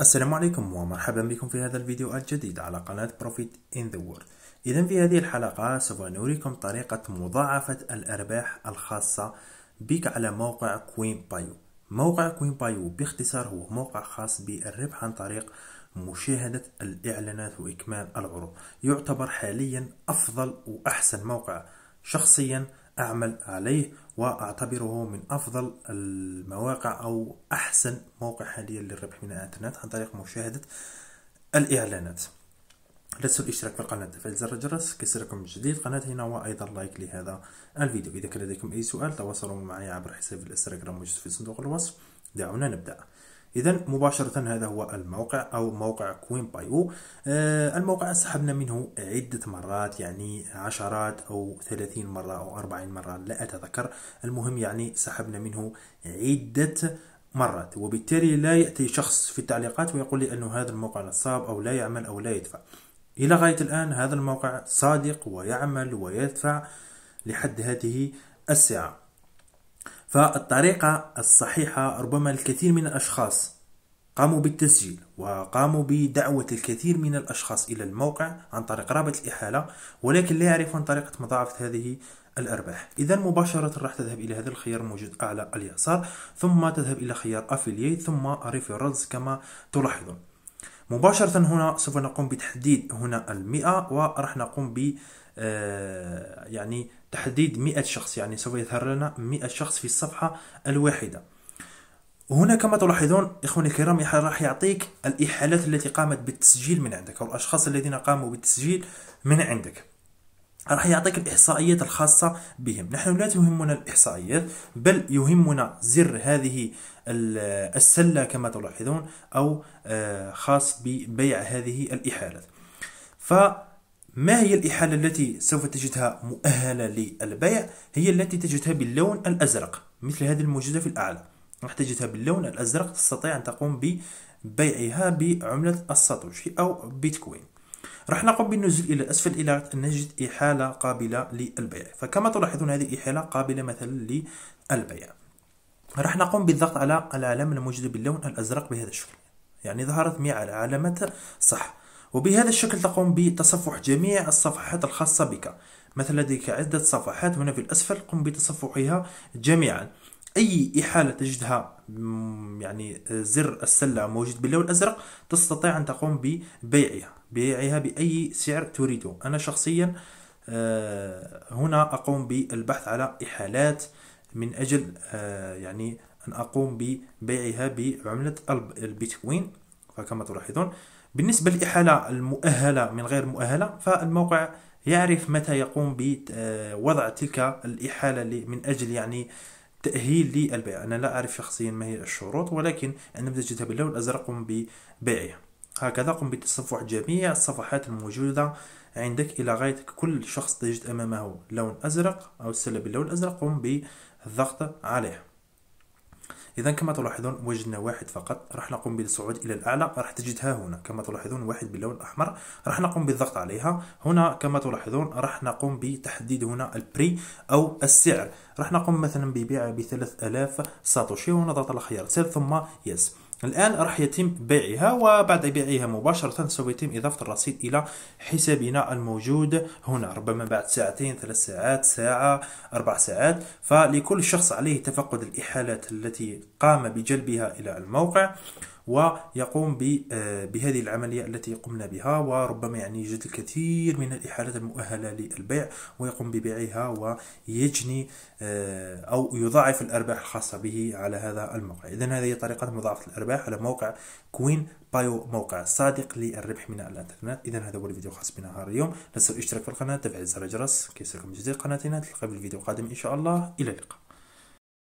السلام عليكم ومرحبا بكم في هذا الفيديو الجديد على قناة Profit in the World إذا في هذه الحلقة سوف نريكم طريقة مضاعفة الأرباح الخاصة بك على موقع كوين بايو موقع كوين بايو باختصار هو موقع خاص بالربح عن طريق مشاهدة الإعلانات وإكمال العروض يعتبر حاليا أفضل وأحسن موقع شخصيا أعمل عليه وأعتبره من أفضل المواقع أو أحسن موقع حاليا للربح من الإنترنت عن طريق مشاهدة الإعلانات لا تنسوا الاشتراك في القناة وتفعيل زر الجرس كي جديد قناتنا وأيضا لايك لهذا الفيديو إذا كان لديكم أي سؤال تواصلوا معي عبر حسابي الإنستغرام موجود في صندوق الوصف دعونا نبدأ اذا مباشره هذا هو الموقع او موقع كوين بايو آه الموقع سحبنا منه عده مرات يعني عشرات او ثلاثين مره او أربعين مره لا اتذكر المهم يعني سحبنا منه عده مرات وبالتالي لا ياتي شخص في التعليقات ويقول لي انه هذا الموقع نصاب او لا يعمل او لا يدفع الى غايه الان هذا الموقع صادق ويعمل ويدفع لحد هذه الساعه فالطريقة الصحيحة ربما الكثير من الأشخاص قاموا بالتسجيل وقاموا بدعوة الكثير من الأشخاص إلى الموقع عن طريق رابط الإحالة ولكن لا يعرفون طريقة مضاعفة هذه الأرباح إذا مباشرة راح تذهب إلى هذا الخيار الموجود أعلى اليسار ثم تذهب إلى خيار أفلييت ثم ريفيرالز كما تلاحظون مباشرة هنا سوف نقوم بتحديد هنا المئة وراح نقوم ب آه، يعني تحديد 100 شخص يعني سوف يظهر لنا 100 شخص في الصفحة الواحدة هنا كما تلاحظون إخواني الكرام راح يعطيك الإحالات التي قامت بالتسجيل من عندك أو الأشخاص الذين قاموا بالتسجيل من عندك راح يعطيك الإحصائيات الخاصة بهم نحن لا تهمنا الإحصائيات بل يهمنا زر هذه السلة كما تلاحظون أو آه، خاص ببيع هذه الإحالات ف ما هي الإحالة التي سوف تجدها مؤهلة للبيع هي التي تجدها باللون الأزرق مثل هذه الموجودة في الأعلى راح تجدها باللون الأزرق تستطيع أن تقوم ببيعها بعملة الساتوشي أو بيتكوين راح نقوم بالنزول إلى الأسفل إلى أن نجد إحالة قابلة للبيع فكما تلاحظون هذه الإحالة قابلة مثلا للبيع راح نقوم بالضغط على العلامة الموجودة باللون الأزرق بهذا الشكل يعني ظهرت مع علامة صح وبهذا الشكل تقوم بتصفح جميع الصفحات الخاصة بك مثلا لديك عدة صفحات هنا في الأسفل قم بتصفحها جميعا أي إحالة تجدها يعني زر السلة موجود باللون الأزرق تستطيع أن تقوم ببيعها بيعها بأي سعر تريده أنا شخصيا آه، هنا أقوم بالبحث على إحالات من أجل آه، يعني أن أقوم ببيعها بعملة البيتكوين فكما تلاحظون بالنسبة للإحالة المؤهلة من غير مؤهلة فالموقع يعرف متى يقوم بوضع تلك الإحالة من أجل يعني تأهيل للبيع أنا لا أعرف شخصيا ما هي الشروط ولكن عندما تجدها باللون الأزرق قم ببيعها هكذا قم بتصفح جميع الصفحات الموجودة عندك إلى غاية كل شخص تجد أمامه لون أزرق أو سلة باللون الأزرق قم بالضغط عليه إذا كما تلاحظون وجدنا واحد فقط راح نقوم بالصعود إلى الأعلى راح تجدها هنا كما تلاحظون واحد باللون الأحمر راح نقوم بالضغط عليها هنا كما تلاحظون راح نقوم بتحديد هنا البري أو السعر راح نقوم مثلا ببيع ب 3000 ساتوشي ونضغط على خيار سيل ثم يس الآن راح يتم بيعها وبعد بيعها مباشرة سوف يتم إضافة الرصيد إلى حسابنا الموجود هنا ربما بعد ساعتين ثلاث ساعات ساعة أربع ساعات فلكل شخص عليه تفقد الإحالات التي قام بجلبها إلى الموقع ويقوم آه، بهذه العملية التي قمنا بها وربما يعني يوجد الكثير من الإحالات المؤهلة للبيع ويقوم ببيعها ويجني آه، أو يضاعف الأرباح الخاصة به على هذا الموقع إذا هذه طريقة مضاعفة الأرباح على موقع كوين بايو موقع صادق للربح من الانترنت اذا هذا هو الفيديو الخاص بنا نهار اليوم لا تنسوا الاشتراك في القناه تفعيل زر الجرس كي يصلكم جديد قناتنا في الفيديو القادم ان شاء الله الى اللقاء